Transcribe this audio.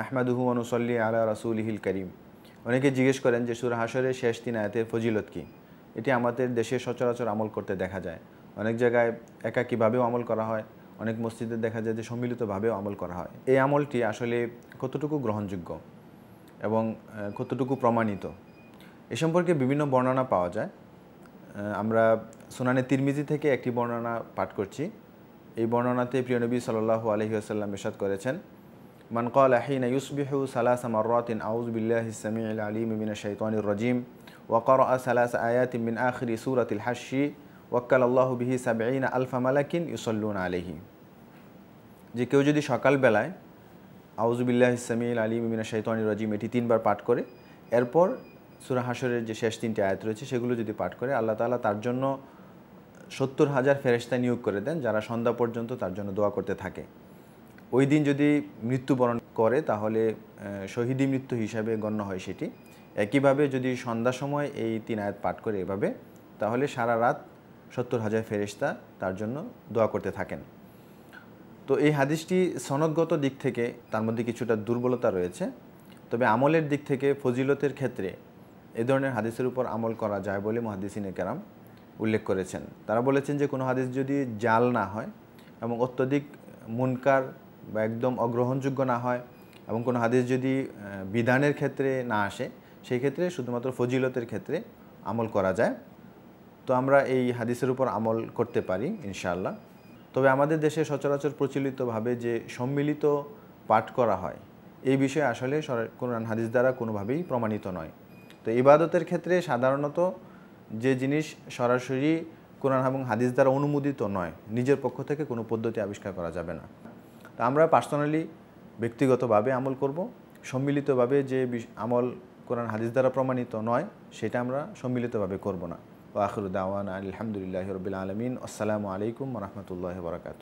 নাহমাদুহু অনুসল্লি আলা ইহিল করিম অনেকে জিজ্ঞেস করেন যে সুর হাসরের শেষ তিন আয়াতের ফজিলত কী এটি আমাদের দেশে সচরাচর আমল করতে দেখা যায় অনেক জায়গায় একা কীভাবেও আমল করা হয় অনেক মসজিদে দেখা যায় যে সম্মিলিতভাবেও আমল করা হয় এই আমলটি আসলে কতটুকু গ্রহণযোগ্য এবং কতটুকু প্রমাণিত এ সম্পর্কে বিভিন্ন বর্ণনা পাওয়া যায় আমরা সোনানে তিরমিজি থেকে একটি বর্ণনা পাঠ করছি এই বর্ণনাতে প্রিয়নবী সাল্লাহ আলহিহাসাল্লাম এসাদ করেছেন من قال حين يصبح ثلاث مرات أعوذ بالله السميع العليم من الشيطان الرجيم وقرأ ثلاث آيات من آخر سورة الحش ওয়াক্কাল আল্লাহ বিহি সাবঈন আলফা মালাকিন ইউসল্লুন আলিহি যে কেউ যদি সকালবেলায় আউজুবিল্লাহ ইসামিল আলী মিমিনা শৈতানি রাজিম এটি তিনবার পাঠ করে এরপর সুরা হাসরের যে শেষ তিনটি আয়াত রয়েছে সেগুলো যদি পাঠ করে আল্লাহ তালা তার জন্য সত্তর হাজার ফেরেস্তা নিয়োগ করে দেন যারা সন্ধ্যা পর্যন্ত তার জন্য দোয়া করতে থাকে ওই দিন যদি মৃত্যুবরণ করে তাহলে শহীদি মৃত্যু হিসাবে গণ্য হয় সেটি একইভাবে যদি সন্ধ্যা সময় এই তিন আয়াত পাঠ করে এভাবে তাহলে সারা রাত সত্তর হাজার ফেরিস্তা তার জন্য দোয়া করতে থাকেন তো এই হাদিসটি সনদগত দিক থেকে তার মধ্যে কিছুটা দুর্বলতা রয়েছে তবে আমলের দিক থেকে ফজিলতের ক্ষেত্রে এ ধরনের হাদিসের উপর আমল করা যায় বলে মহাদিসিনে কেরাম উল্লেখ করেছেন তারা বলেছেন যে কোনো হাদিস যদি জাল না হয় এবং অত্যধিক মুনকার বা একদম অগ্রহণযোগ্য না হয় এবং কোনো হাদিস যদি বিধানের ক্ষেত্রে না আসে সেই ক্ষেত্রে শুধুমাত্র ফজিলতের ক্ষেত্রে আমল করা যায় তো আমরা এই হাদিসের উপর আমল করতে পারি ইনশাআল্লাহ তবে আমাদের দেশে সচরাচর প্রচলিতভাবে যে সম্মিলিত পাঠ করা হয় এই বিষয়ে আসলে কোরআন হাদিস দ্বারা কোনোভাবেই প্রমাণিত নয় তো ইবাদতের ক্ষেত্রে সাধারণত যে জিনিস সরাসরি কোরআন এবং হাদিস দ্বারা অনুমোদিত নয় নিজের পক্ষ থেকে কোনো পদ্ধতি আবিষ্কার করা যাবে না তা আমরা পার্সোনালি ব্যক্তিগতভাবে আমল করব সম্মিলিতভাবে যে আমল কোরআন হাদিস দ্বারা প্রমাণিত নয় সেটা আমরা সম্মিলিতভাবে করব না ও আখরুদ্দাওয়ান আলহামদুলিল্লাহ রবিল আলমিন আসসালামু আলাইকুম রহমতুল্লাহ বরাকাত